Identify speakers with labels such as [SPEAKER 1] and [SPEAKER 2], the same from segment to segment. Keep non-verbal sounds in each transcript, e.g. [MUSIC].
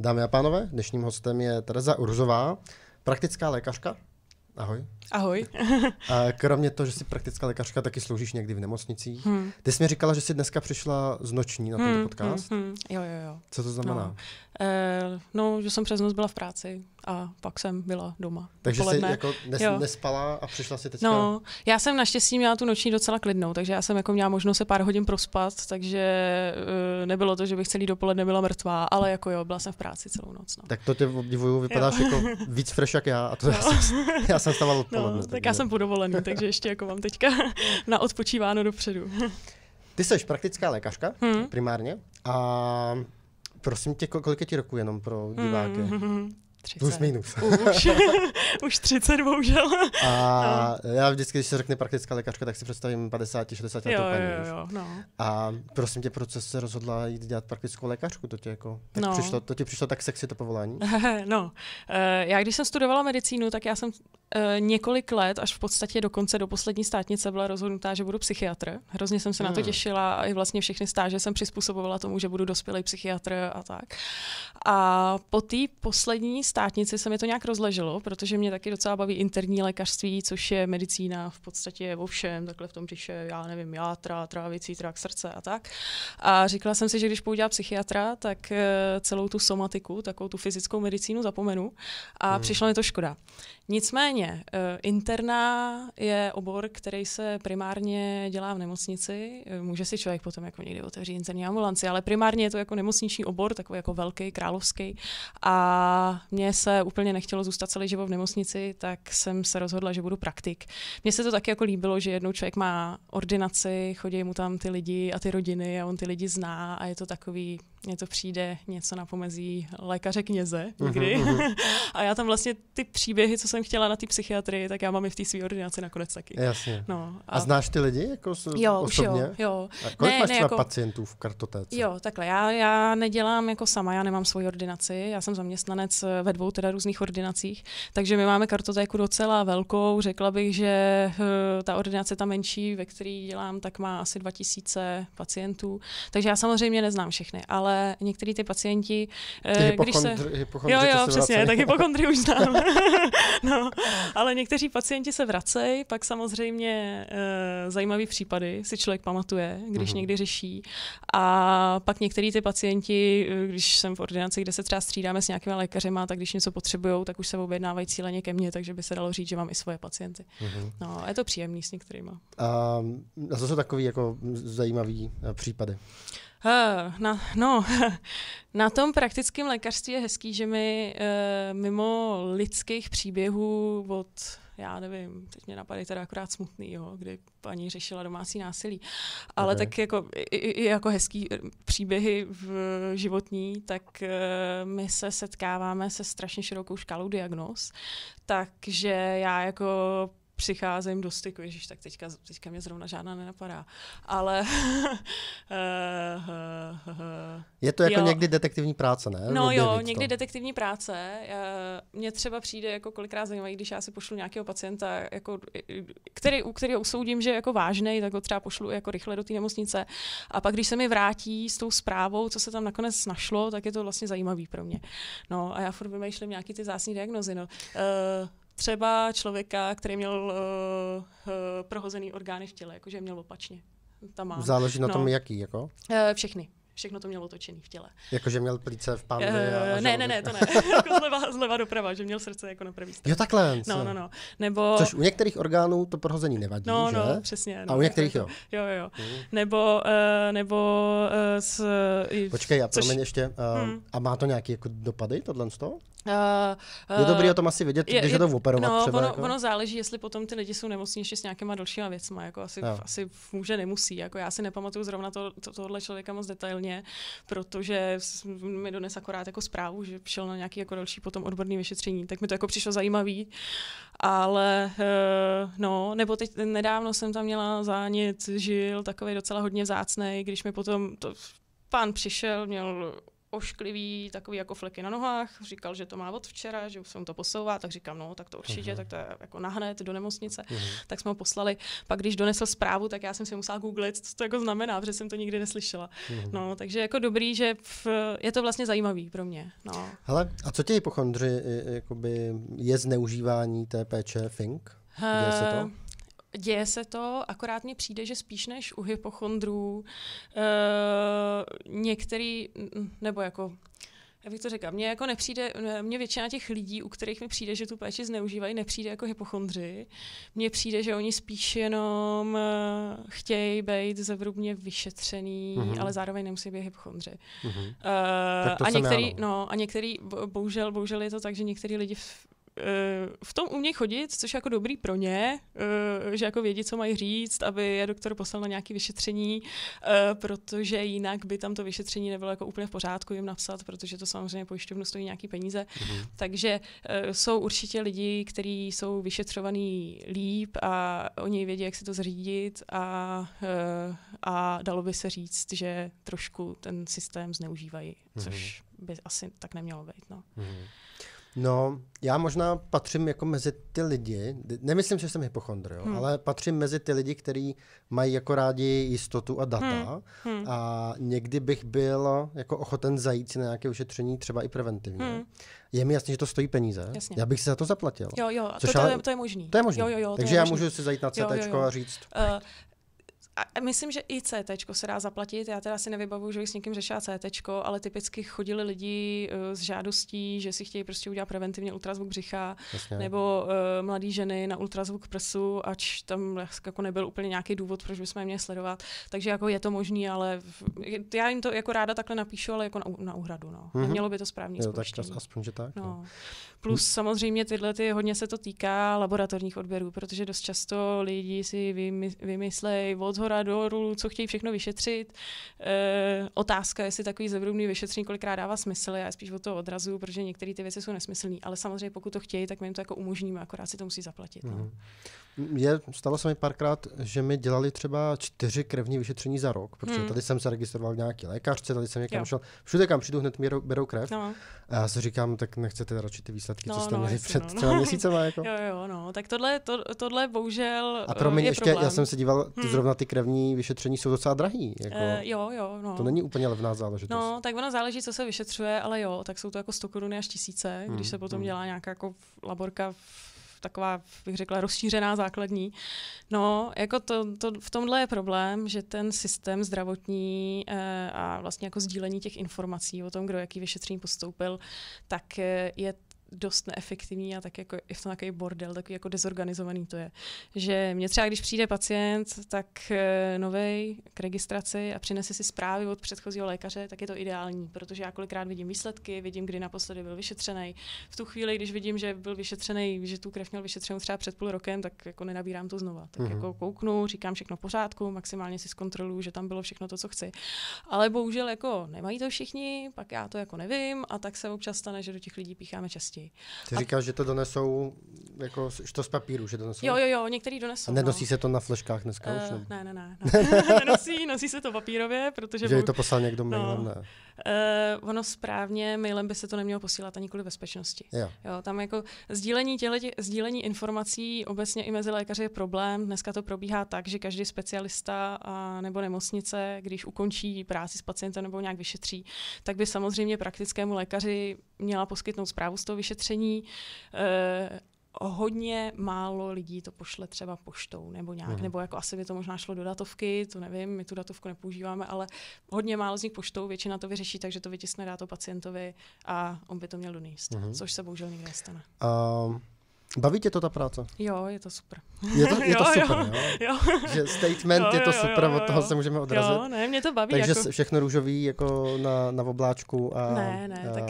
[SPEAKER 1] Dámy a pánové, dnešním hostem je Tereza Urzová, praktická lékařka. Ahoj. Ahoj. A kromě toho, že jsi praktická lékařka, taky sloužíš někdy v nemocnicích. Hmm. Ty jsi mi říkala, že jsi dneska přišla z noční na tento hmm, podcast. Hmm, hmm. Jo, jo, jo. Co to znamená? No.
[SPEAKER 2] Eh, no, že jsem přes noc byla v práci a pak jsem byla doma. Takže jsi jako nes, jo. nespala a přišla si teďka? No, já jsem naštěstí měla tu noční docela klidnou, takže já jsem jako měla možnost se pár hodin prospat, takže eh, nebylo to, že bych celý dopoledne byla mrtvá, ale jako jo, byla jsem v práci celou noc.
[SPEAKER 1] No. Tak to tě obdivuju, vypadáš jo. jako víc fresh jak já a to no. já jsem, já jsem stával odpoledne. No, tak, tak já jsem
[SPEAKER 2] podovolený, takže ještě jako mám teďka na odpočíváno dopředu.
[SPEAKER 1] Ty jsi praktická lékařka hmm. primárně a Prosím tě, kolik je ti roku jenom pro diváky? Mm-hmm. 30. Plus minus. Už,
[SPEAKER 2] [LAUGHS] už 30, bohužel. A
[SPEAKER 1] no. já vždycky, když se řekne praktická lékařka, tak si představím 50, 60 let jo, jo, jo, no. A prosím tě, proč se rozhodla jít dělat praktickou lékařku? To tě jako, no. přišlo, to tě přišlo tak sexy to povolání?
[SPEAKER 2] [LAUGHS] no, eh, já když jsem studovala medicínu, tak já jsem eh, několik let, až v podstatě dokonce do poslední státnice byla rozhodnutá, že budu psychiatr. Hrozně jsem se hmm. na to hmm. těšila a i vlastně všechny stáže jsem přizpůsobovala tomu, že budu dospělý psychiatr a tak. A po té poslední státnici se mi to nějak rozleželo, protože mě taky docela baví interní lékařství, což je medicína v podstatě o všem, takhle v tom říše, já nevím, játra, trávicí trak, srdce a tak. A říkala jsem si, že když půjdu psychiatra, tak eh, celou tu somatiku, takovou tu fyzickou medicínu zapomenu a hmm. přišla mi to škoda. Nicméně, eh, interná je obor, který se primárně dělá v nemocnici. Eh, může si člověk potom jako někdy otevřít interní ambulanci, ale primárně je to jako nemocniční obor, takový jako velký, královský. A mě se úplně nechtělo zůstat celý život v nemocnici, tak jsem se rozhodla, že budu praktik. Mně se to taky jako líbilo, že jednou člověk má ordinaci, chodí mu tam ty lidi a ty rodiny a on ty lidi zná a je to takový, mně to přijde něco na pomezí lékaře kněze mhm, někdy. Uh-huh, [LAUGHS] uh-huh. a já tam vlastně ty příběhy, co jsem chtěla na ty psychiatrii, tak já mám i v té své ordinaci nakonec taky. Jasně. No, a... a znáš ty
[SPEAKER 1] lidi jako s... jo, osobně? Jo, jo. A kolik ne, máš ne, třeba jako... pacientů v kartotéce? Jo,
[SPEAKER 2] takhle. Já, já nedělám jako sama, já nemám svoji ordinaci, já jsem zaměstnanec v ve dvou teda různých ordinacích. Takže my máme kartotéku docela velkou. Řekla bych, že eh, ta ordinace ta menší, ve které dělám, tak má asi 2000 pacientů. Takže já samozřejmě neznám všechny, ale některý ty pacienti, ty eh, když se... Jo, jo, přesně, tak hypochondry už znám. [LAUGHS] [LAUGHS] no, ale někteří pacienti se vracejí, pak samozřejmě e, zajímavý případy si člověk pamatuje, když mm-hmm. někdy řeší. A pak některý ty pacienti, když jsem v ordinaci, kde se třeba střídáme s nějakými lékařema, tak když něco potřebují, tak už se objednávají cíleně ke mně, takže by se dalo říct, že mám i svoje pacienty. Mm-hmm. No, je to příjemný s některými. Ehm,
[SPEAKER 1] a, a co jsou takový jako zajímavý eh, případy?
[SPEAKER 2] Uh, na, no, [LAUGHS] na tom praktickém lékařství je hezký, že my uh, eh, mimo lidských příběhů od já nevím, teď mě napadají teda akorát smutný, jo, kdy paní řešila domácí násilí. Ale okay. tak jako, i, i jako hezký eh, příběhy v životní, tak eh, my se setkáváme se strašně širokou škálou diagnóz, takže já jako přicházím do styku, ježíš, tak teďka, teďka mě zrovna žádná nenapadá, ale... [LAUGHS] Eh, je to jako jo. někdy detektivní práce, ne? No jo, někdy to. detektivní práce. Eh, Mně třeba přijde jako kolikrát zajímavý, když já si pošlu nějakého pacienta, jako, který, u kterého usoudím, že je jako vážný, tak ho třeba pošlu jako rychle do té nemocnice a pak, když se mi vrátí s tou zprávou, co se tam nakonec našlo, tak je to vlastně zajímavý pro mě. No a já furt vymýšlím nějaký ty zásadní diagnozy. No. Uh, třeba člověka, který měl uh, uh, prohozený orgány v těle, jakože měl opačně. Tam má. Záleží na no. tom, jaký, jako? Uh, všechny všechno to mělo točený v těle.
[SPEAKER 1] Jakože měl plíce v pánvi? Uh, a ne, ne, ne, to ne. [LAUGHS] [LAUGHS] jako
[SPEAKER 2] zleva, zleva doprava, že měl srdce jako na první straně. Jo, takhle. No, no, no. Nebo... Což u
[SPEAKER 1] některých orgánů to prohození nevadí, No, že? no, přesně. No, a u některých jo.
[SPEAKER 2] Jo, jo. Mm. Nebo, uh, nebo uh, s... Počkej, a což... promiň ještě. Uh, hmm.
[SPEAKER 1] A má to nějaký jako dopady, tohle z toho? Uh, uh, je dobrý o tom asi vědět, je, když je to operovat no, třeba. Ono, jako? ono
[SPEAKER 2] záleží, jestli potom ty lidi jsou nemocnější s nějakýma dalšíma věcma. Jako asi, no. asi může, nemusí. Jako já si nepamatuju zrovna to, to, tohle člověka moc detailně, mě, protože mi dones akorát jako zprávu, že šel na nějaký jako další potom odborný vyšetření, tak mi to jako přišlo zajímavý, ale eh, no, nebo teď nedávno jsem tam měla zánět žil, takový docela hodně vzácnej, když mi potom to, pán přišel, měl ošklivý takový jako fleky na nohách, říkal, že to má od včera, že už se mu to posouvá, tak říkám, no, tak to určitě, uh-huh. tak to je jako nahned do nemocnice, uh-huh. tak jsme ho poslali. Pak když donesl zprávu, tak já jsem si musela googlit, co to jako znamená, protože jsem to nikdy neslyšela. Uh-huh. No, takže jako dobrý, že v, je to vlastně zajímavý pro mě. No.
[SPEAKER 1] Hele, a co tě jako jakoby je zneužívání té péče Fink?
[SPEAKER 2] Děje se to? Eh, děje se to, akorát mi přijde, že spíš než u hypochondrů uh, některý, nebo jako jak bych to řekla, mně jako nepřijde, mně většina těch lidí, u kterých mi přijde, že tu péči zneužívají, nepřijde jako hypochondři. Mně přijde, že oni spíš jenom eh, chtějí být zevrubně vyšetřený, mm-hmm. ale zároveň nemusí být hypochondři. Mm-hmm. Uh, a, některý, no, a některý, bohužel, bohužel je to tak, že některý lidi v, Eh, v tom umějí chodit, což je jako dobrý pro ně, eh, že jako vědí, co mají říct, aby je doktor poslal na nějaké vyšetření, eh, protože jinak by tam to vyšetření nebylo jako úplně v pořádku jim napsat, protože to samozřejmě pojišťovnu stojí nějaký peníze. Mm-hmm. Takže jsou určitě lidi, kteří jsou vyšetřovaní líp a oni vědí, jak se to zřídit a, a dalo by se říct, že trošku ten systém zneužívají, mhm. což by asi tak nemělo být. No. Mm-hmm.
[SPEAKER 1] No, já možná patřím jako mezi ty lidi, nemyslím, že jsem hypochondr, jo, hmm. ale patřím mezi ty lidi, kteří mají jako rádi jistotu a data hmm. Hmm. a někdy bych byl jako ochoten zajít si na nějaké ošetření, třeba i preventivně. Hmm. Je mi jasné, že to stojí peníze, jasně. já bych si za to zaplatil. Jo, jo, to, to, je, to je možný. To je možný, jo, jo, jo, takže já možný. můžu si zajít na CT a říct...
[SPEAKER 2] Uh, a myslím, že i CT se dá zaplatit. Já teda si nevybavuju, že bych s někým řešila CT, ale typicky chodili lidi eh, s žádostí, že si chtějí prostě udělat preventivně ultrazvuk břicha, Jasně. nebo uh, mladý ženy na ultrazvuk prsu, ač tam jako nebyl úplně nějaký důvod, proč bychom je měli sledovat. Takže jako je to možné, ale v, já jim to jako ráda takhle napíšu, ale jako na, na úhradu. No. Mm-hmm. Mělo by to správně jo, tak
[SPEAKER 1] aspoň, že tak. No. No.
[SPEAKER 2] Plus hmm. samozřejmě tyhle ty hodně se to týká laboratorních odběrů, protože dost často lidi si vymyslej od zhora dolů, co chtějí všechno vyšetřit. E, otázka, jestli takový zevrubný vyšetření kolikrát dává smysl, já spíš o to odrazu, protože některé ty věci jsou nesmyslné, ale samozřejmě pokud to chtějí, tak my jim to jako umožníme, akorát si to musí zaplatit. Mm. No. Mhm
[SPEAKER 1] je, stalo se mi párkrát, že mi dělali třeba čtyři krevní vyšetření za rok, protože hmm. tady jsem se registroval v nějaký lékařce, tady jsem někam jo. šel, všude kam přijdu, hned mi berou krev. No. A já si říkám, tak nechcete radši ty výsledky, no, co jste no, měli před no, no. třeba měsícema. Jako.
[SPEAKER 2] [LAUGHS] Jo, jo, no, tak tohle, to, tohle bohužel A eh, pro mě je ještě, problém. já jsem se díval, ty hmm.
[SPEAKER 1] zrovna ty krevní vyšetření jsou docela drahý. Jako, uh, jo, jo, no. To není úplně levná záležitost. No,
[SPEAKER 2] tak ono záleží, co se vyšetřuje, ale jo, tak jsou to jako 100 koruny až tisíce, když hmm. se potom hmm. dělá nějaká jako laborka v taková, bych řekla, rozšířená základní. No, jako to, to, v tomhle je problém, že ten systém zdravotní eh, a vlastně jako sdílení těch informací o tom, kdo jaký vyšetření postoupil, tak eh, je dost neefektivní a tak jako je v tom takový bordel, takový jako dezorganizovaný to je. Že mě třeba, když přijde pacient, tak eh, novej k registraci a přinese si zprávy od předchozího lékaře, tak je to ideální, protože já kolikrát vidím výsledky, vidím, kdy naposledy byl vyšetřený. V tu chvíli, když vidím, že byl vyšetřený, že tu krev měl vyšetřenou třeba před půl rokem, tak jako nenabírám to znova. Tak mm-hmm. jako kouknu, říkám všechno v pořádku, maximálně si zkontroluju, že tam bylo všechno to, co chci. Ale bohužel jako nemají to všichni, pak já to jako nevím a tak se občas stane, že do těch lidí pícháme častěji děti.
[SPEAKER 1] Ty a... říkáš, že to donesou jako to z papíru, že donesou? Jo, jo, jo, některý donesou. A no. nenosí no. se to na fleškách dneska uh, už? Eh, ne, ne, ne.
[SPEAKER 2] ne. [LAUGHS] nenosí, nosí se to papírově, protože... Že budu... to poslal někdo no. mailem, ne. Uh, ono správně mailem by se to nemělo posílat ani kvůli bezpečnosti. Jo. Jo, tam jako sdílení, těhletě, sdílení informací obecně i mezi lékaři je problém. Dneska to probíhá tak, že každý specialista a, nebo nemocnice, když ukončí práci s pacientem nebo nějak vyšetří, tak by samozřejmě praktickému lékaři měla poskytnout zprávu z toho vyšetření, uh, hodně málo lidí to pošle třeba poštou nebo nějak, uh-huh. nebo jako asi by to možná šlo do datovky, to nevím, my tu datovku nepoužíváme, ale hodně málo z nich poštou, většina to vyřeší, takže to vytiskne dá to pacientovi a on by to měl donést, huh mhm. což se bohužel nikdy nestane.
[SPEAKER 1] Um. Baví tě to ta práce?
[SPEAKER 2] Jo, je to super. Je to, je to [LAUGHS] super, jo. jo. jo. Že statement jo, je to super, jo, od toho se můžeme odrazit. Jo, ne, mě to baví. Takže jako... všechno
[SPEAKER 1] růžový jako na, na obláčku a... Ne, ne, a... tak...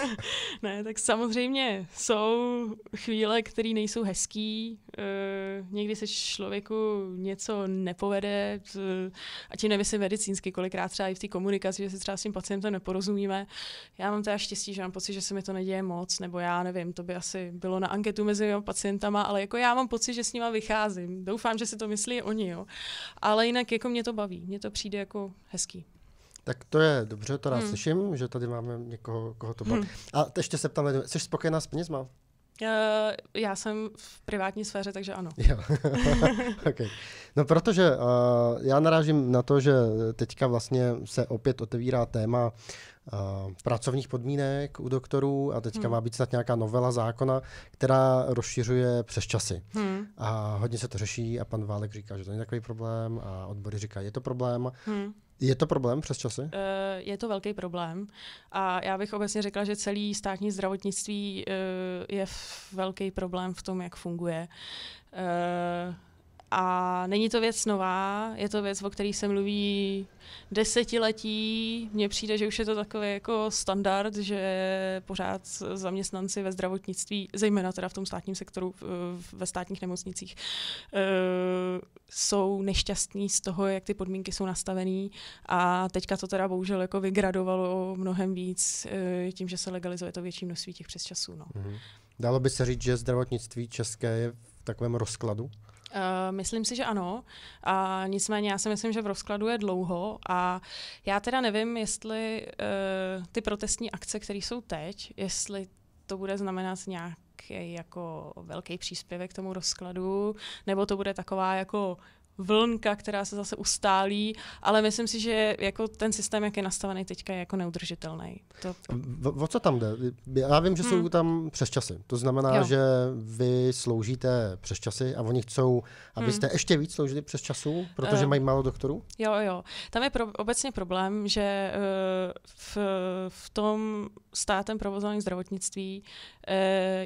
[SPEAKER 2] [LAUGHS] ne, tak samozřejmě jsou chvíle, které nejsou hezký. E, někdy se člověku něco nepovede, a tím nemyslím medicínsky, kolikrát třeba i v té komunikaci, že se třeba s tím pacientem neporozumíme. Já mám teda štěstí, že mám pocit, že se mi to neděje moc, nebo já nevím, to by asi bylo na anketu mezi jo, pacientama, ale jako já mám pocit, že s nima vycházím. Doufám, že si to myslí oni, jo. Ale jinak jako mě to baví, mně to přijde jako hezký.
[SPEAKER 1] Tak to je dobře, to rád hmm. slyším, že tady máme někoho, koho to baví. Hmm. A ještě se ptám, jsi spokojená s penězma?
[SPEAKER 2] Uh, já jsem v privátní sféře, takže ano. Jo. [LAUGHS]
[SPEAKER 1] okay. No protože uh, já narážím na to, že teďka vlastně se opět otevírá téma uh, pracovních podmínek u doktorů a teďka hmm. má být snad nějaká novela zákona, která rozšiřuje přes časy. Hmm. A hodně se to řeší a pan Válek říká, že to není takový problém a odbory říkají, je to problém. Hmm. Je to problém přes časy? Uh,
[SPEAKER 2] je to velký problém. A já bych obecně řekla, že celý státní zdravotnictví uh, je velký problém v tom, jak funguje. Uh, a není to věc nová, je to věc, o které se mluví desetiletí. Mně přijde, že už je to takový jako standard, že pořád zaměstnanci ve zdravotnictví, zejména teda v tom státním sektoru, ve státních nemocnicích, eh, jsou nešťastní z toho, jak ty podmínky jsou nastavené. A teďka to teda bohužel jako vygradovalo mnohem víc eh, tím, že se legalizuje to větší množství těch přesčasů. No.
[SPEAKER 1] Mhm. Dalo by se říct, že zdravotnictví české je v takovém rozkladu?
[SPEAKER 2] Eh, myslím si, že ano. A nicméně já si myslím, že v rozkladu je dlouho a já teda nevím, jestli uh, ty protestní akce, které jsou teď, jestli to bude znamenat nějaký jako velký příspěvek k tomu rozkladu, nebo to bude taková jako vlnka, která se zase ustálí, ale myslím si, že jako ten systém, jak je nastavený teďka, je jako neudržitelný. To...
[SPEAKER 1] O, o co tam jde? Já vím, že hmm. jsou tam přesčasy. To znamená, jo. že vy sloužíte přesčasy a oni chcou, abyste hmm. ještě víc sloužili času, protože uh, mají málo doktorů?
[SPEAKER 2] Jo, jo. Tam je pro, obecně problém, že uh, v, v tom státem provozovaném zdravotnictví uh,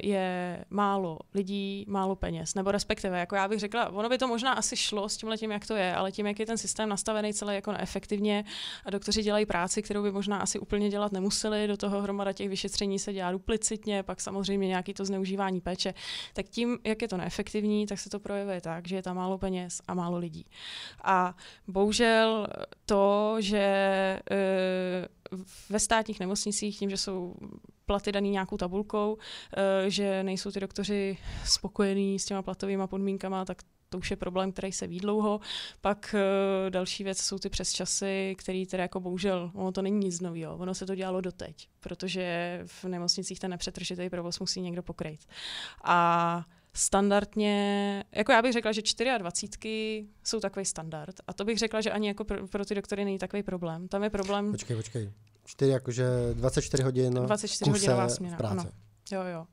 [SPEAKER 2] je málo lidí, málo peněz. Nebo respektive, jako já bych řekla, ono by to možná asi šlo s tímhle tím, jak to je, ale tím, jak je ten systém nastavený celé jako neefektivně a doktoři dělají práci, kterou by možná asi úplně dělat nemuseli, do toho hromada těch vyšetření se dělá duplicitně, pak samozřejmě nějaký to zneužívání péče, tak tím, jak je to neefektivní, tak se to projevuje tak, že je tam málo peněz a málo lidí. A bohužel to, že e, ve státních nemocnicích, tím, že jsou platy daný nějakou tabulkou, e, že nejsou ty doktoři spokojení s těma platovými podmínkama, tak to už je problém, který se ví dlouho. Pak e, další věc jsou ty přesčasy, který teda jako bohužel, ono to není nic nového, ono se to dělalo doteď, protože v nemocnicích ten nepřetržitý provoz musí někdo pokrýt. A standardně, jako já bych řekla, že 24 jsou takový standard. A to bych řekla, že ani jako pro, pro ty doktory není takový problém. Tam je problém...
[SPEAKER 1] Počkej, počkej. 4, jakože 24 hodin 24 hodinová směna, práce. Ano.
[SPEAKER 2] Jo, jo.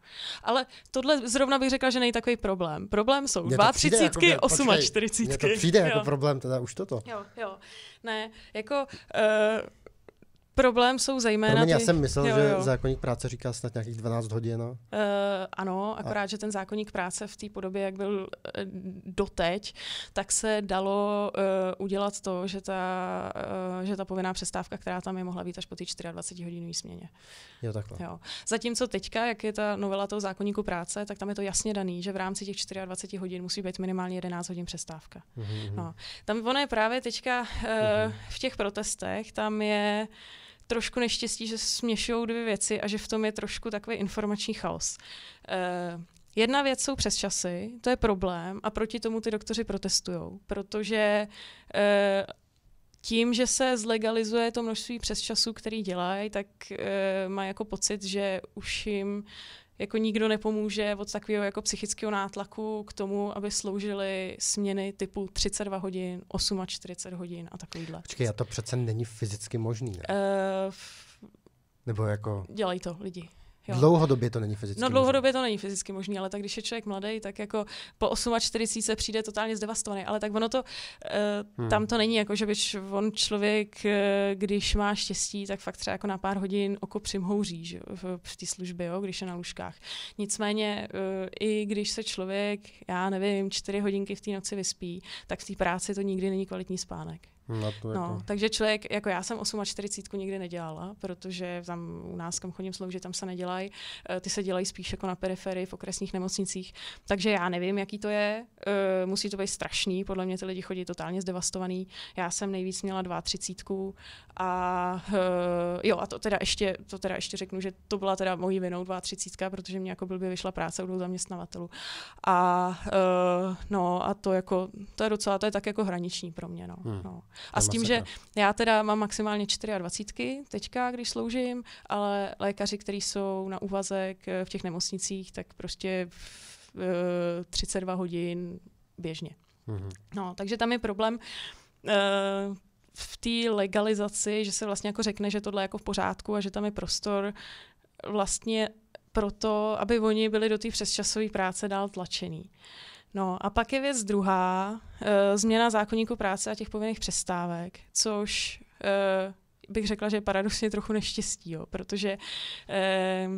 [SPEAKER 2] Ale tohle zrovna bych řekla, že není takový problém. Problém jsou dva třicítky, 8 osm a 40. Mně to přijde jako, jako jo. jako problém, teda už toto. Jo, jo. Ne, jako... Uh, problém jsou zejména Promiň, ty... já jsem myslel, jo, jo. že
[SPEAKER 1] zákonník práce říká snad nějakých 12 hodin. Uh,
[SPEAKER 2] ano, akorát, a... že ten zákonník práce v té podobě, jak byl uh, doteď, tak se dalo uh, udělat to, že ta, uh, že ta povinná přestávka, která tam je, mohla být až po té 24 hodinové směně. Jo, takhle. Jo. Zatímco teďka, jak je ta novela toho zákonníku práce, tak tam je to jasně daný, že v rámci těch 24 hodin musí být minimálně 11 hodin přestávka. Mm-hmm. No. Tam ono je právě teďka uh, mm-hmm. v těch protestech, tam je uh, trošku neštěstí, že směšují dvě věci a že v tom je trošku takový informační chaos. Uh, Jedna věc jsou přesčasy, to je problém a proti tomu ty doktoři protestují, protože uh, tím, že se zlegalizuje to množství přesčasů, který dělají, tak e, eh, má jako pocit, že už jim jako nikdo nepomůže od takového jako psychického nátlaku k tomu, aby sloužily směny typu 32 hodin, 8 a 40 hodin a takovýhle. Počkej, a to
[SPEAKER 1] přece není fyzicky možný, ne? Uh, Nebo jako...
[SPEAKER 2] Dělají to lidi. Jo. Dlouhodobě to není fyzicky No dlouhodobě možný. to není fyzicky možné, ale tak když je člověk mladý, tak jako po 48 se přijde totálně zdevastovaný, ale tak ono to, uh, hmm. tam to není jako, že by on člověk, eh, když má štěstí, tak fakt třeba jako na pár hodin oko přimhouří že, v, v té službě, jo, když je na lůžkách. Nicméně uh, i když se člověk, já nevím, čtyři hodinky v té noci vyspí, tak v té práci to nikdy není kvalitní spánek. Na to no, jako. Takže člověk, jako já jsem 48 nikdy nedělala, protože tam u nás, kam chodím sloužit, tam se nedělají. Eh, ty se dělají spíš jako na periferii v okresních nemocnicích. Takže já nevím, jaký to je. Eh, musí to být strašný. Podle mě ty lidi chodí totálně zdevastovaný. Já jsem nejvíc měla 32 a eh, jo, a to teda ještě, to teda ještě řeknu, že to byla teda mojí vinou 32, protože mě jako by vyšla práce u dvou zaměstnavatelů. A no a to jako, to je docela, to je tak jako hraniční pro mě. No, hmm. no. A s tím, že já teda mám maximálně 24 teďka, když sloužím, ale lékaři, kteří jsou na úvazek eh, v těch nemocnicích, tak prostě v, e, eh, 32 hodin běžně. Mm-hmm. No, takže tam je problém E, v té legalizaci, že se vlastně jako řekne, že tohle je jako v pořádku a že tam je prostor vlastně proto, aby oni byli do té přesčasové práce dál tlačený. Uh, No a pak je věc druhá, e, změna zákonníku práce a těch povinných přestávek, což e, bych řekla, že je paradoxně trochu neštěstí, jo, protože e,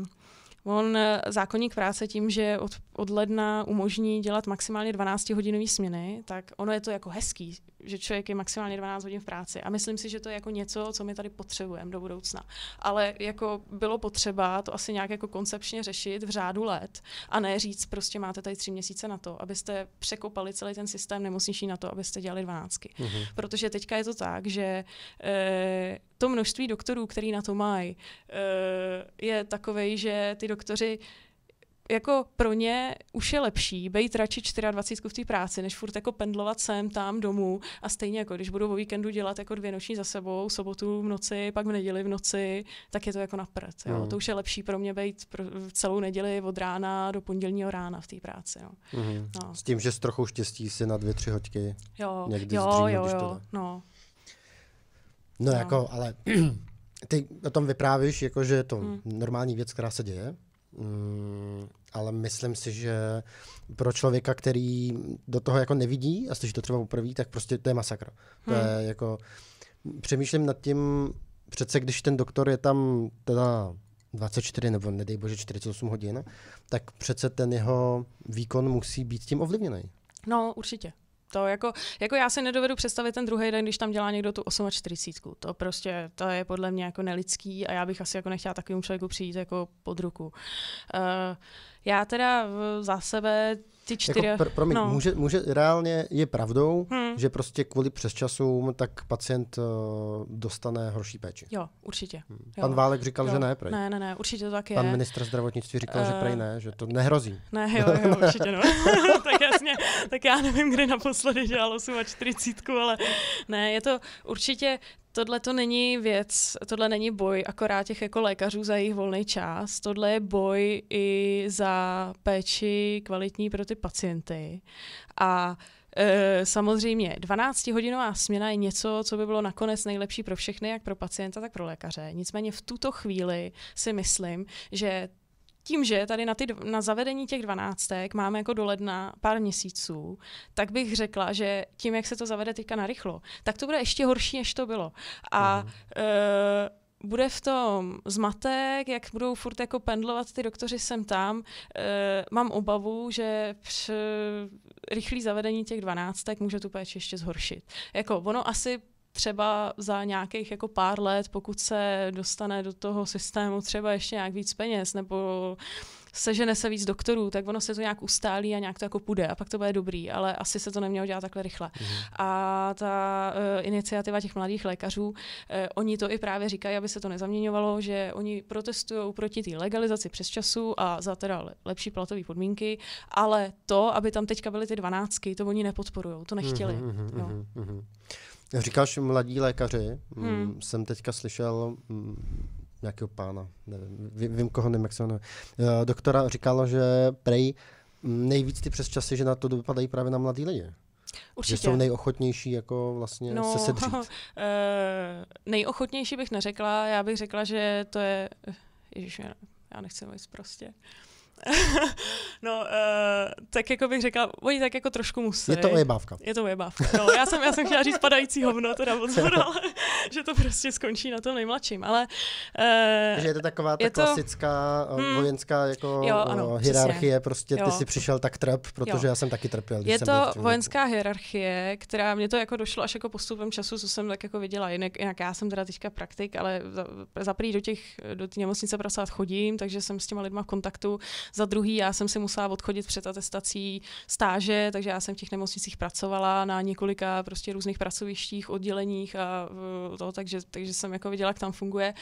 [SPEAKER 2] On eh, zákonník práce tím, že od, od ledna umožní dělat maximálně 12-hodinové směny, tak ono je to jako hezký, že člověk je maximálně 12 hodin v práci. A myslím si, že to je jako něco, co my tady potřebujeme do budoucna. Ale jako bylo potřeba to asi nějak jako koncepčně řešit v řádu let a ne říct, prostě máte tady tři měsíce na to, abyste překopali celý ten systém nemocniční na to, abyste dělali dvanáctky. Mm-hmm. Protože teďka je to tak, že e, to množství doktorů, který na to mají, eh, je takovej, že ty doktoři jako pro ně už je lepší být radši 24 v té práci, než furt jako pendlovat sem, tam, domů a stejně jako když budu o víkendu dělat jako dvě noční za sebou, sobotu v noci, pak v neděli v noci, tak je to jako na prd, jo. Mm. To už je lepší pro mě být pro celou neděli od rána do pondělního rána v té práci. No. Mm. No. S
[SPEAKER 1] tím, že s trochou štěstí si na dvě, tři hoďky jo, někdy jo, zdřínu, jo, jo, no. No, no. jako, ale [CLEARS THROAT] ty o tom vyprávíš, jako, že je to hmm. normální věc, která se děje, mm, ale myslím si, že pro člověka, který do toho jako nevidí a slyší to třeba poprvé, tak prostě to je masakr. Hmm. To je jako, přemýšlím nad tím, přece když ten doktor je tam teda 24 nebo nedej bože 48 hodin, tak přece ten jeho výkon musí být tím ovlivněný.
[SPEAKER 2] No, určitě. To jako, jako já si nedovedu představit ten druhý den, když tam dělá někdo tu 8,40. To prostě, to je podle mě jako nelidský a já bych asi jako nechtěla takovým člověku přijít jako pod ruku. Uh, já teda za sebe ty jako čtyři... Jako, pr- promiň, no. může,
[SPEAKER 1] může, reálně je pravdou, hmm. že prostě kvůli přesčasům tak pacient uh, dostane horší péči. Jo,
[SPEAKER 2] určitě. Hmm. Jo. Pan Válek říkal, jo. že ne, prej. Ne, ne, ne, určitě to tak je. Pan ministr zdravotnictví říkal, uh, že prej eh, ne, že to nehrozí. Ne, jo, jo, určitě no. [LAUGHS] [LAUGHS] tak jasně, tak já nevím, kdy naposledy dělal 8 a 40, ale ne, je to určitě Tohle to není věc, tohle není boj akorát těch jako lékařů za jejich volný čas, tohle je boj i za péči kvalitní pro ty pacienty. A e, samozřejmě 12-hodinová směna je něco, co by bylo nakonec nejlepší pro všechny, jak pro pacienta, tak pro lékaře. Nicméně v tuto chvíli si myslím, že tím, že tady na, ty, na zavedení těch dvanáctek máme jako do ledna pár měsíců, tak bych řekla, že tím, jak se to zavede teďka narychlo, tak to bude ještě horší, než to bylo. A mm uh, bude v tom zmatek, jak budou furt jako pendlovat ty doktoři sem tam. E, mám obavu, že při rychlý zavedení těch dvanáctek může tu péči ještě zhoršit. Jako ono asi třeba za nějakých jako pár let, pokud se dostane do toho systému třeba ještě nějak víc peněz nebo sežene se víc doktorů, tak ono se to nějak ustálí a nějak to jako půjde a pak to bude dobrý, ale asi se to nemělo dělat takhle rychle. Mm. A ta uh, iniciativa těch mladých lékařů, uh, oni to i právě říkají, aby se to nezaměňovalo, že oni protestují proti té legalizaci přes času a za teda lepší platové podmínky, ale to, aby tam teďka byly ty dvanáctky, to oni nepodporují, to nechtěli. Mm-hmm, mm-hmm,
[SPEAKER 1] no. mm-hmm. Říkáš mladí lékaři, mm, hmm. jsem teďka slyšel mm, nějakého pána, nevím, vím, vím koho nevím, jak se jmenuje. Eh, doktora říkala, že prej mm, nejvíc ty přes časy, že na to dopadají právě na mladý lidi. Určitě. Že jsou nejochotnější jako vlastně no, se sedřít.
[SPEAKER 2] uh, [LAUGHS] nejochotnější bych neřekla, já bych řekla, že to je... Eh, Ježiš, já nechci mluvit prostě. Uh, no, uh, tak jako bych řekla, oni tak jako trošku musí. Je to ojebávka. Je to ojebávka. No, já jsem, já jsem chtěla říct padající hovno, teda pozor, ale že to prostě skončí na tom nejmladším, ale... Uh, že je to taková ta to...
[SPEAKER 1] klasická eh, Hmm. vojenská jako jo, ano, uh, hierarchie, přesně. prostě jo. ty si přišel tak trp, protože jo. já jsem taky trpěl. Je to vojenská
[SPEAKER 2] hierarchie, která mě to jako došlo až jako postupem času, co jsem tak jako viděla. Jinak, jinak já jsem teda teďka praktik, ale za, za prý do těch, do té nemocnice pracovat chodím, takže jsem s těma lidma v kontaktu. Za druhý, já jsem si musela odchodit před atestací stáže, takže já jsem v těch nemocnicích pracovala na několika prostě různých pracovištích, odděleních a uh, to, takže, takže jsem jako viděla, jak tam funguje.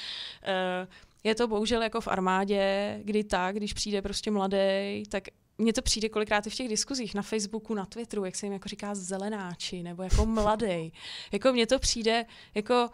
[SPEAKER 2] Eh, je to bohužel jako v armádě, kdy tak, když přijde prostě mladý, tak mně to přijde kolikrát i v těch diskuzích na Facebooku, na Twitteru, jak se jim jako říká zelenáči, nebo jako mladý. [LAUGHS] Jako mně to přijde, jako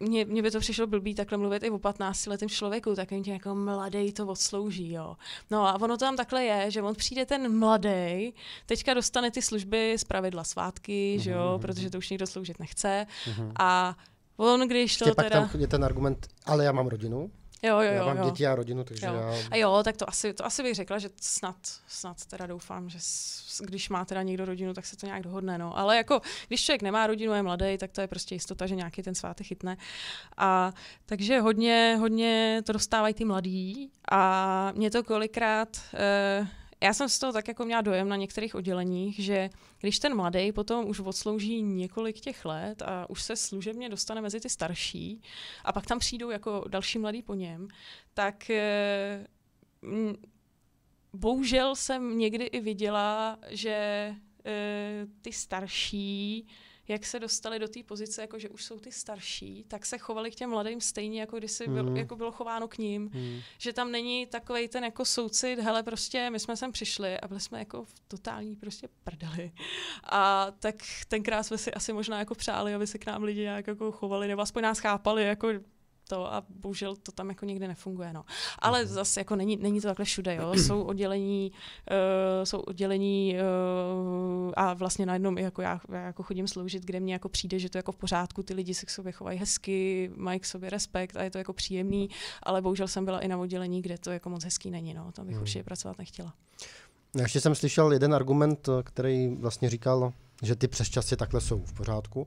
[SPEAKER 2] mě, mě by to přišlo blbý takhle mluvit i o 15 letém člověku, tak jim jako mladý to odslouží, jo. No a ono to tam takhle je, že on přijde ten mladý, teďka dostane ty služby z pravidla svátky, mm-hmm. že jo, mhm, protože mhm. to už nikdo sloužit nechce mm-hmm. a On, když to Ještě teda... pak
[SPEAKER 1] tam je ten argument, ale já mám rodinu. Jo, jo, jo, já mám jo. děti a rodinu, takže jo. já... A
[SPEAKER 2] jo, tak to asi, to asi bych řekla, že snad, snad teda doufám, že s, když má teda někdo rodinu, tak se to nějak dohodne, no. Ale jako, když člověk nemá rodinu, je mladý, tak to je prostě jistota, že nějaký ten svátek chytne. A takže hodně, hodně to dostávají ty mladí a mě to kolikrát... Eh, já jsem z toho tak jako měla dojem na některých odděleních, že když ten mladý potom už odslouží několik těch let a už se služebně dostane mezi ty starší a pak tam přijdou jako další mladý po něm, tak e, bohužel jsem někdy i viděla, že e, ty starší jak se dostali do té pozice, jako že už jsou ty starší, tak se chovali k těm mladým stejně, jako když mm. jako bylo chováno k ním. Mm. Že tam není takový ten jako soucit, hele, prostě my jsme sem přišli a byli jsme jako v totální prostě prdeli. A tak tenkrát jsme si asi možná jako přáli, aby se k nám lidi nějak jako chovali, nebo aspoň nás chápali, jako to a bohužel to tam jako někde nefunguje. No. Ale uh-huh. zase jako není, není to takhle všude, jo. [CLEARS THROAT] jsou oddělení, uh, jsou oddělení uh, a vlastně najednou jako já, já, jako chodím sloužit, kde mě jako přijde, že to jako v pořádku, ty lidi se k sobě chovají hezky, mají k sobě respekt a je to jako příjemný, ale bohužel jsem byla i na oddělení, kde to jako moc hezký není, no. tam bych uh-huh. určitě pracovat nechtěla.
[SPEAKER 1] Ještě jsem slyšel jeden argument, eh, který vlastně říkal, že ty přesčasy takhle jsou v pořádku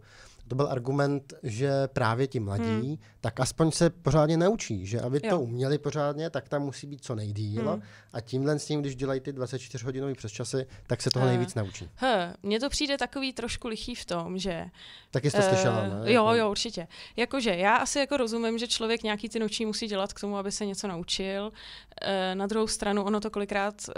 [SPEAKER 1] to byl argument, že právě ti mladí, hmm. tak aspoň se pořádně naučí, že aby jo. to uměli pořádně, tak tam musí být co nejdíl. Hmm. A tímhle s tím, když dělají ty 24-hodinové přesčasy, tak se toho uh. nejvíc naučí.
[SPEAKER 2] He. Mně to přijde takový trošku lichý v tom, že. Tak jsi to uh, eh, slyšela, ne? Jo, jako- jo, určitě. Jakože já asi jako rozumím, že člověk nějaký ty noční musí dělat k tomu, aby se něco naučil. Uh, na druhou stranu, ono to kolikrát uh,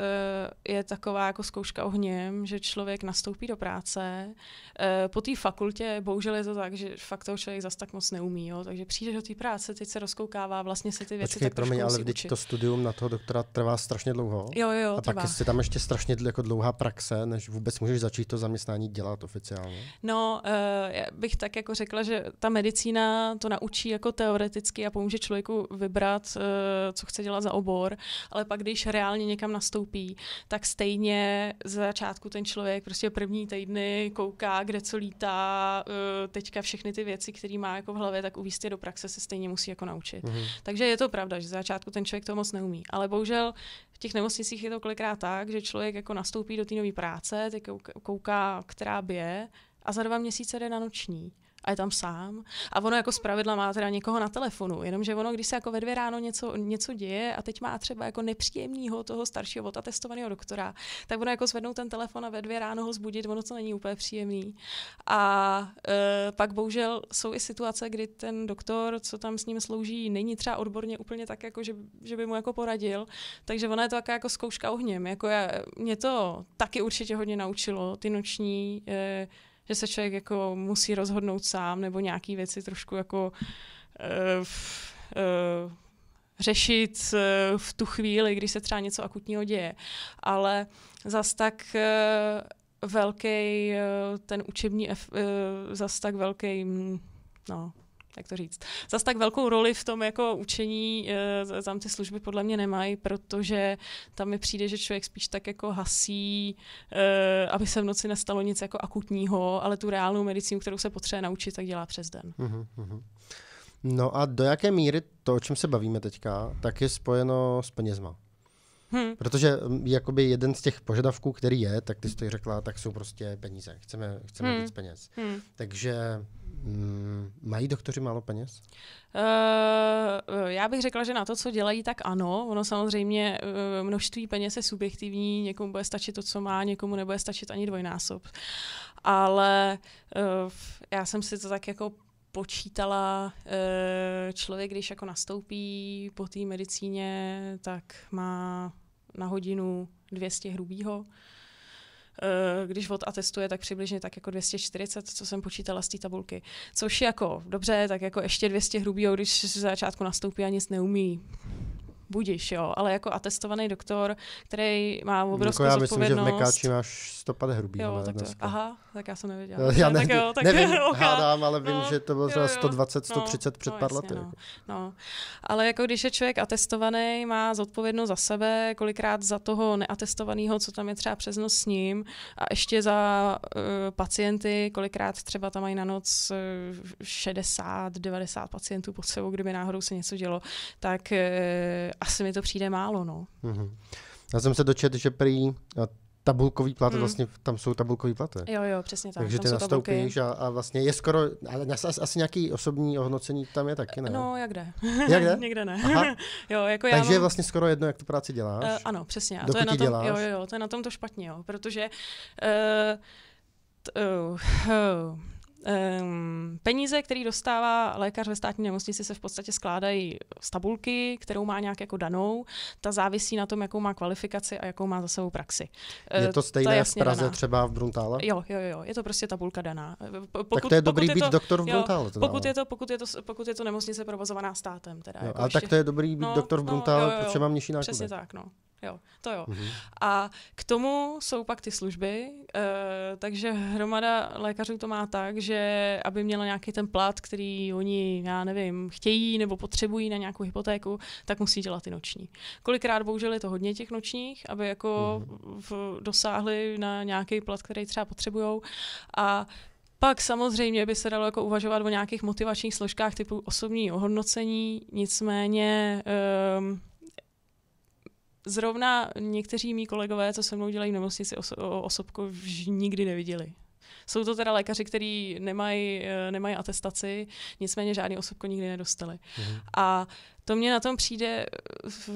[SPEAKER 2] je taková jako zkouška ohněm, že člověk nastoupí do práce. Uh, po té fakultě bohužel je to tak, že fakt toho člověk zas tak moc neumí, jo? takže přijde do té práce, teď se rozkoukává, vlastně se ty věci Počkej, tak promiň, ale vždyť to
[SPEAKER 1] studium na toho doktora trvá strašně dlouho. Jo, jo, a pak je tam ještě strašně jako dlouhá praxe, než vůbec můžeš začít to zaměstnání dělat oficiálně.
[SPEAKER 2] No, uh, já bych tak jako řekla, že ta medicína to naučí jako teoreticky a pomůže člověku vybrat, uh, co chce dělat za obor, ale pak, když reálně někam nastoupí, tak stejně z začátku ten člověk prostě první týdny kouká, kde co lítá, eh, teďka všechny ty věci, které má jako v hlavě, tak uvíst je do praxe se stejně musí jako naučit. Mm-hmm. Takže je to pravda, že z začátku ten člověk to moc neumí. Ale bohužel v těch nemocnicích je to kolikrát tak, že člověk jako nastoupí do té nové práce, kouká, která by je, a za dva měsíce jde na noční a je tam sám. A ono jako zpravidla má teda někoho na telefonu, jenomže ono, když se jako ve dvě ráno něco, něco děje a teď má třeba jako nepříjemného toho staršího testovaného doktora, tak ono jako zvednout ten telefon a ve dvě ráno ho zbudit, ono to není úplně příjemný. A e, pak bohužel jsou i situace, kdy ten doktor, co tam s ním slouží, není třeba odborně úplně tak, jako, že, že by mu jako poradil. Takže ono je to jako zkouška ohněm. Jako já mě to taky určitě hodně naučilo, ty noční e, že se člověk jako musí rozhodnout sám nebo nějaký věci trošku jako uh, uh, řešit uh, v tu chvíli, když se třeba něco akutního děje. Ale zas tak uh, velký uh, ten učební, uh, zas tak velký, mm, no, jak to říct, zas tak velkou roli v tom jako učení e, eh, zámci služby podle mě nemají, protože tam mi přijde, že člověk spíš tak jako hasí, e, aby se v noci nestalo nic jako akutního, ale tu reálnou medicínu, kterou se potřebuje naučit, tak dělá přes den. Mm-hmm.
[SPEAKER 1] No a do jaké míry to, o čem se bavíme teďka, tak je spojeno s penězma?
[SPEAKER 2] Hmm. Protože
[SPEAKER 1] mm, jakoby jeden z těch požadavků, který je, tak ty jsi to řekla, tak jsou prostě peníze. Chceme, chceme hmm. víc peněz. Hmm. Takže Mm, mají doktoři málo peněz?
[SPEAKER 2] Uh, já bych řekla, že na to, co dělají, tak ano. Ono samozřejmě uh, množství peněz je subjektivní, někomu bude stačit to, co má, někomu nebude stačit ani dvojnásob. Ale uh, já jsem si to tak jako počítala, člověk, když jako nastoupí po té medicíně, tak má na hodinu 200 hrubýho. Eh, když vod atestuje, tak přibližně tak jako 240, co jsem počítala z té tabulky. Což je jako dobře, tak jako ještě 200 hrubýho, když z začátku nastoupí a nic neumí budíš, jo, ale jako atestovaný doktor, který má jako obrovskou jako já myslím, že v Mekáči máš 105
[SPEAKER 1] hrubý. Jo, tak to,
[SPEAKER 2] aha, tak já jsem nevěděla. Já ne, tak jo, tak nevím, [LAUGHS] okay.
[SPEAKER 1] hádám, ale vím, no, že to bylo třeba 120, 130 no, před no, pár lety. No.
[SPEAKER 2] no, ale jako když je člověk atestovaný, má zodpovědnost za sebe, kolikrát za toho neatestovaného, co tam je třeba přes noc s ním a ještě za uh, pacienty, kolikrát třeba tam mají na noc uh, 60, 90 pacientů pod sebou, kdyby náhodou se něco dělo, tak uh, asi mi to přijde málo. No.
[SPEAKER 1] Mm-hmm. Já jsem se dočetl, že prý tabulkový plat, hmm. vlastně tam jsou tabulkový platy. Jo, jo, přesně tak. Takže tam ty nastoupíš a, a, vlastně je skoro, ale asi, asi nějaký osobní ohodnocení tam je taky, ne? No, jak jde. [LAUGHS] Jak jde? [LAUGHS] Někde ne. [LAUGHS] jo, jako Takže já mám... je vlastně skoro jedno, jak tu práci děláš. Uh, ano, přesně. A to je na tom, děláš. Jo, jo,
[SPEAKER 2] to je na tom to špatně, jo, protože uh, t, uh, uh Um, peníze, které dostává lékař ve státní nemocnici, se v podstatě skládají z tabulky, kterou má nějak jako danou. Ta závisí na tom, jakou má kvalifikaci a jakou má za sebou praxi. Je eh, to stejné Ta v Praze daná. třeba v Bruntále? Jo, jo, jo, je to prostě tabulka daná. Eh, pokud, tak to je dobrý to, být doktor v Bruntále. pokud, je to, pokud, je to, pokud je to nemocnice provozovaná státem. Teda, jo, jako a ještě, tak to je dobrý být no, doktor v no, Bruntále, no, protože mám nižší náklady. Přesně tak, no jo, to jo. Mm-hmm. A k tomu jsou pak ty služby, e, takže hromada lékařů to má tak, že aby měla nějaký ten plat, který oni, já nevím, chtějí nebo potřebují na nějakou hypotéku, tak musí dělat ty noční. Kolikrát bohužel je to hodně těch nočních, aby jako mm-hmm. v, dosáhli na nějaký plat, který třeba potřebují. A pak samozřejmě by se dalo jako uvažovat o nějakých motivačních složkách typu osobní ohodnocení, nicméně um, zrovna někteří mý kolegové, co se mnou dělají v nemocnici, oso- osobku nikdy neviděli. Jsou to teda lékaři, kteří nemají, eh, nemají atestaci, nicméně žádný osobko nikdy nedostali. Mm-hmm. A to mě na tom přijde eh, v,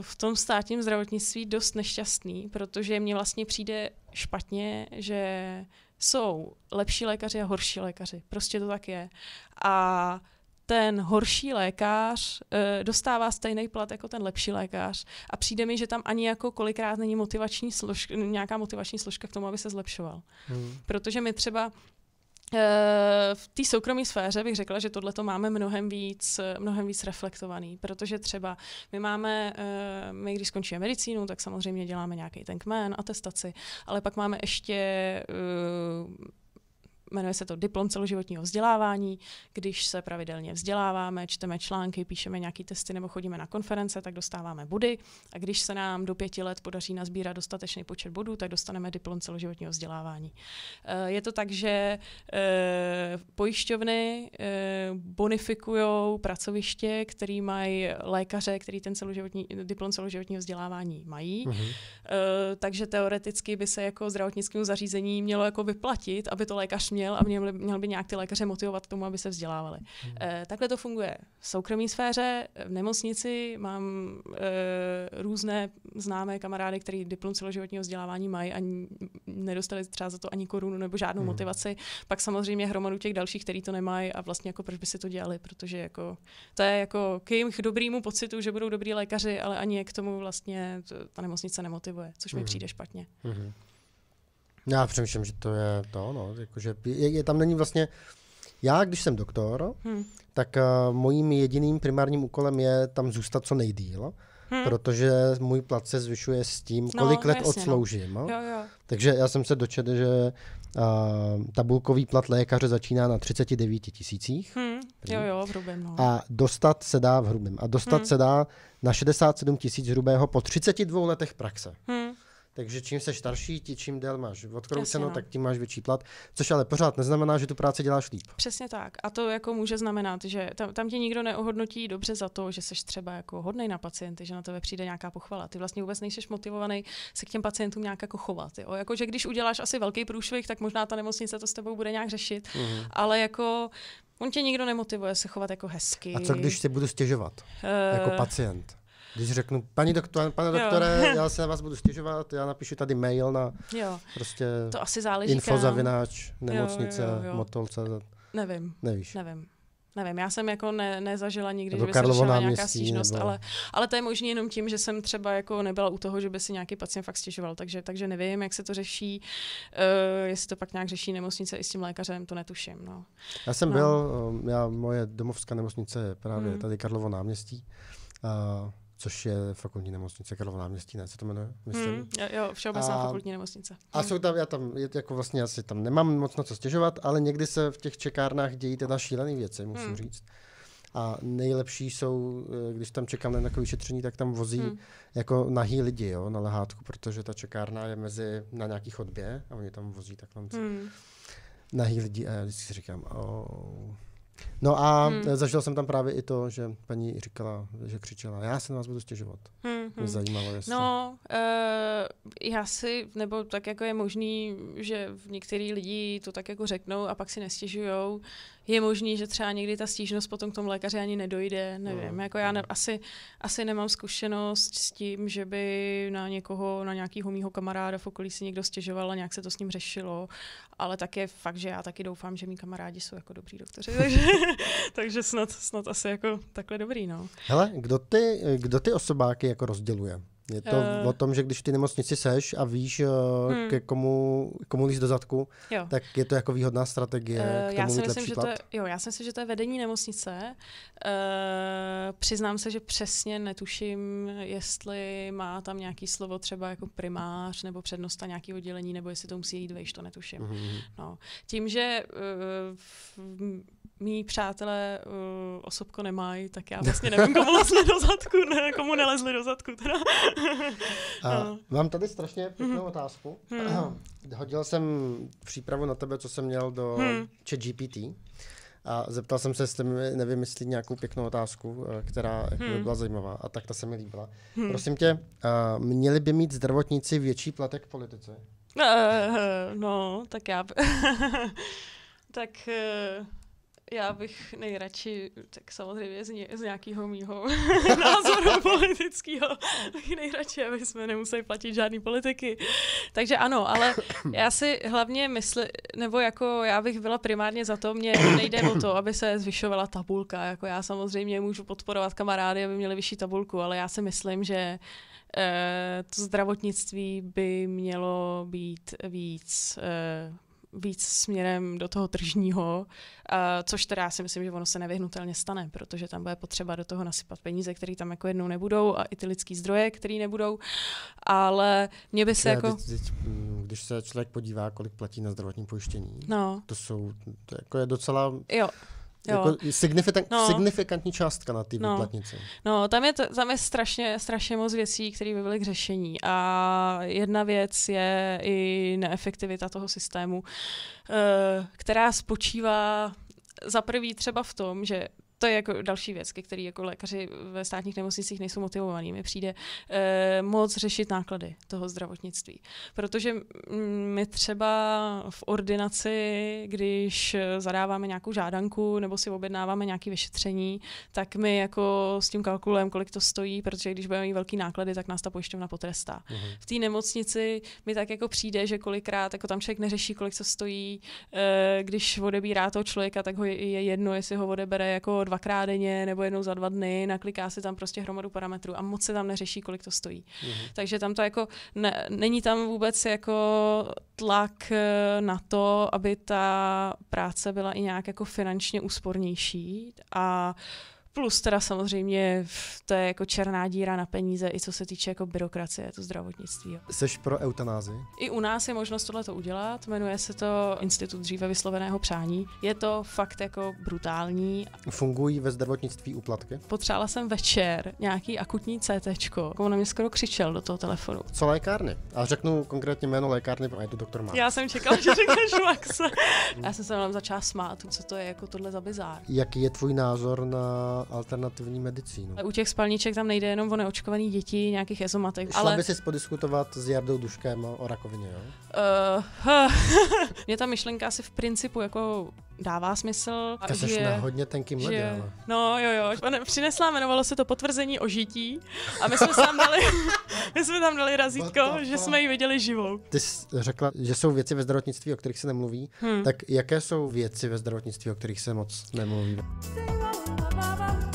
[SPEAKER 2] v tom státním zdravotnictví dost nešťastný, protože mně vlastně přijde špatně, že jsou lepší lékaři a horší lékaři. Prostě to tak je. A ten horší lékař eh, dostává stejný plat jako ten lepší lékař. A přijde mi, že tam ani jako kolikrát není motivační složka, nějaká motivační složka k tomu, aby se zlepšoval. Hmm. Protože my třeba eh, v té soukromé sféře bych řekla, že tohle to máme mnohem víc, mnohem víc reflektovaný, protože třeba my máme, eh, my když skončíme medicínu, tak samozřejmě děláme nějaký ten kmen, atestaci, ale pak máme ještě jmenuje se to diplom celoživotního vzdělávání. Když se pravidelně vzděláváme, čteme články, píšeme nějaké testy nebo chodíme na konference, tak dostáváme body. A když se nám do pěti let podaří nazbírat dostatečný počet bodů, tak dostaneme diplom celoživotního vzdělávání. Eh, je to tak, že eh, pojišťovny eh, bonifikují pracoviště, který mají lékaře, který ten celoživotní, diplom celoživotního vzdělávání mají. Mhm. Takže teoreticky by se jako zdravotnickému zařízení mělo jako vyplatit, aby to lékař měl měl a měl, měl by nějak ty lékaře motivovat k tomu, aby se vzdělávali. Hmm. E, takhle to funguje v soukromé sféře, v nemocnici mám e, různé známé kamarády, který diplom celoživotního vzdělávání mají a nedostali třeba za to ani korunu nebo žádnou hmm. motivaci. Pak samozřejmě hromadu těch dalších, kteří to nemají a vlastně jako proč by si to dělali, protože jako to je jako k jejich dobrýmu pocitu, že budou dobrý lékaři, ale ani k tomu vlastně ta nemocnice nemotivuje, což mi mhm. přijde špatně.
[SPEAKER 1] Hmm. Já přemýšlím, že to je to, no, jakože je, je, tam není vlastně, já když jsem doktor, hmm. tak uh, mojím jediným primárním úkolem je tam zůstat co nejdíl, hmm. protože můj plat se zvyšuje s tím, no, kolik no, let jasně, no. odsloužím. No. Jo, jo. Takže já jsem se dočetl, že uh, tabulkový plat lékaře začíná na 39 tisících. Hmm. Jo, jo, v hrubém. No. A dostat se dá v hrubém. A dostat hmm. se dá na 67 tisíc hrubého po 32 letech praxe. Hmm. Takže čím seš starší, ti čím déle máš odkrouceno, tak no. tím máš větší plat, což ale pořád neznamená, že tu práci děláš líp.
[SPEAKER 2] Přesně tak. A to jako může znamenat, že tam, tam tě nikdo neohodnotí dobře za to, že jsi třeba jako hodnej na pacienty, že na tebe přijde nějaká pochvala. Ty vlastně vůbec nejsi motivovaný se k těm pacientům nějak jako chovat. Jo? Jako, že když uděláš asi velký průšvih, tak možná ta nemocnice to s tebou bude nějak řešit, mm-hmm. ale jako On tě nikdo nemotivuje se chovat jako hezky. A co když si
[SPEAKER 1] budu stěžovat? Uh, jako eh, pacient? Když řeknu, paní doktor, pane doktore, jo. [LAUGHS] já se na vás budu stěžovat, já napíšu tady mail na jo.
[SPEAKER 2] prostě to asi záleží infozavináč, nemocnice, jo, jo, jo. motolce. Nevím, Nevíš. nevím. Nevím, já jsem jako ne, nezažila nikdy, nebo že by Karlovo se nějaká městí, stížnost, nebo... ale, ale to je možné jenom tím, že jsem třeba jako nebyla u toho, že by si nějaký pacient fakt stěžoval, takže, takže nevím, jak se to řeší, uh, jestli to pak nějak řeší nemocnice i s tím lékařem, to netuším. No. Já jsem no.
[SPEAKER 1] byl, eh, já, moje domovská nemocnice je právě hmm. tady Karlovo náměstí, uh, což je fakultní nemocnice Karlova náměstí, ne? Co to jmenuje? Myslím. Hmm, jo, jo, všeobecná a, fakultní nemocnice. A hmm. jsou tam, já tam, jako vlastně asi tam nemám moc na co stěžovat, ale někdy se v těch čekárnách dějí teda šílené věci, musím hmm. říct. A nejlepší jsou, eh, když tam čekám na nějaké vyšetření, tak tam vozí hmm. jako nahý lidi jo, na lehátku, protože ta čekárna je mezi na nějaký chodbě a oni tam vozí takhle hmm. nahý lidi a já vždycky si říkám, oh, No a hmm. zažil jsem tam právě i to, že paní říkala, že křičela, já se na vás budu stěžovat. Hmm, hmm. Mě zajímalo, jestli...
[SPEAKER 2] No, uh, já si, nebo tak jako je možný, že v některý lidi to tak jako řeknou a pak si nestěžujou je možný, že třeba někdy ta stížnost potom k tomu lékaři ani nedojde, nevím. Mm. Jako já ne, no. asi, asi nemám zkušenost s tím, že by na někoho, na nějakého mýho kamaráda v okolí si někdo stěžoval a nějak se to s ním řešilo, ale tak je fakt, že já taky doufám, že mý kamarádi jsou jako dobrý doktoři, [LAUGHS] takže, takže snad, snad asi jako takhle dobrý, no.
[SPEAKER 1] Hele, kdo ty, kdo ty osobáky jako rozděluje? Je to uh, o tom, že když ty nemocnici seš a víš, uh, hmm. ke komu, komu líst do zadku, jo. tak je to jako výhodná strategie uh, k tomu já si mít myslím, že plat. to je,
[SPEAKER 2] jo, já si myslím, že to je vedení nemocnice. Uh, přiznám se, že přesně netuším, jestli má tam nějaký slovo třeba jako primář nebo přednosta nějaký oddělení, nebo jestli to musí jít vejš, to netuším. Mm-hmm. No. Tím, že uh, v, mý přátelé uh, osobko nemají, tak já vlastně nevím, komu [LAUGHS] lezli do zadku, ne, komu nelezli do zadku. Teda. A, no.
[SPEAKER 1] Mám tady strašně pěknou mm-hmm. otázku. Mm. [CLEARS THROAT] Hodil jsem přípravu na tebe, co jsem měl do mm. chat GPT. A zeptal jsem se, jestli mi nevymyslí nějakou pěknou otázku, eh, která hmm. byla zajímavá. A tak ta se mi líbila. Hmm. Prosím tě, uh, měli by mít zdravotníci větší platek v politice?
[SPEAKER 2] Uh, no, tak já... [LAUGHS] tak... Uh... Já bych nejradši, tak samozřejmě z, ně, z nějakého mýho [LAUGHS] názoru politického, bych nejradši, aby jsme nemuseli platit žádný politiky. Takže ano, ale já si hlavně myslím, nebo jako já bych byla primárně za to, mě nejde o to, aby se zvyšovala tabulka. Jako já samozřejmě můžu podporovat kamarády, aby měli vyšší tabulku, ale já si myslím, že eh, to zdravotnictví by mělo být víc eh, víc směrem do toho tržního, což teda já si myslím, že ono se nevyhnutelně stane, protože tam bude potřeba do toho nasypat peníze, které tam jako jednou nebudou a i ty lidský zdroje, které nebudou, ale mě by se já, jako... Teď,
[SPEAKER 1] teď, mm, když se člověk podívá, kolik platí na zdravotní pojištění, no. to jsou, to jako je docela... Jo jako signifikant, no. signifikantní částka na té no.
[SPEAKER 2] No, tam je, to, tam je strašně, strašně moc věcí, které by byly k řešení. A jedna věc je i neefektivita toho systému, eh, která spočívá za prvý třeba v tom, že to je jako další věc, ke který jako lékaři ve státních nemocnicích nejsou motivovaní. Mi přijde eh, moc řešit náklady toho zdravotnictví. Protože mm, my třeba v ordinaci, když zadáváme nějakou žádanku nebo si objednáváme nějaké vyšetření, tak my jako s tím kalkulujeme, kolik to stojí, protože když budeme mít velký náklady, tak nás ta pojišťovna potrestá. Mm-hmm. V té nemocnici mi tak jako přijde, že kolikrát jako tam člověk neřeší, kolik to stojí, eh, když odebírá toho člověka, tak ho je jedno, jestli ho odebere jako 20 dvakrát denně nebo jednou za dva dny, nakliká si tam prostě hromadu parametrů a moc se tam neřeší, kolik to stojí. Mm-hmm. Takže tam to jako ne, není tam vůbec jako tlak eh, na to, aby ta práce byla i nějak jako finančně úspornější a uh, Plus teda samozřejmě to je jako černá díra na peníze, i co se týče jako byrokracie, to zdravotnictví.
[SPEAKER 1] Seš pro eutanázi?
[SPEAKER 2] I u nás je možnost tohle to udělat, jmenuje se to Institut dříve vysloveného přání. Je to fakt jako brutální.
[SPEAKER 1] Fungují ve zdravotnictví úplatky?
[SPEAKER 2] Potřála jsem večer nějaký akutní CT, on na mě skoro křičel do toho telefonu.
[SPEAKER 1] Co lékárny? A řeknu konkrétně jméno lékárny, protože je to doktor Max. Já
[SPEAKER 2] jsem čekala, že řekneš Max. Já jsem se tam začala smát, co to je jako tohle za bizár.
[SPEAKER 1] Jaký je tvůj názor na alternativní medicínu. Ale
[SPEAKER 2] u těch spalniček tam nejde jenom o neočkovaný děti, nějakých ezomatek. Šla ale... by si
[SPEAKER 1] podiskutovat s Jardou Duškem o, o rakovině, jo?
[SPEAKER 2] Uh, [LAUGHS] Mě ta myšlenka asi v principu jako dává smysl. A jsi na hodně tenkým ledě, že... ale. No jo, jo. Přinesla, jmenovalo se to potvrzení o žití a my jsme tam dali, [LAUGHS] my jsme tam dali razítko, že jsme ji viděli živou.
[SPEAKER 1] Ty jsi řekla, že jsou věci ve zdravotnictví, o kterých se nemluví. Hmm. Tak jaké jsou věci ve zdravotnictví, o kterých se moc nemluví? ba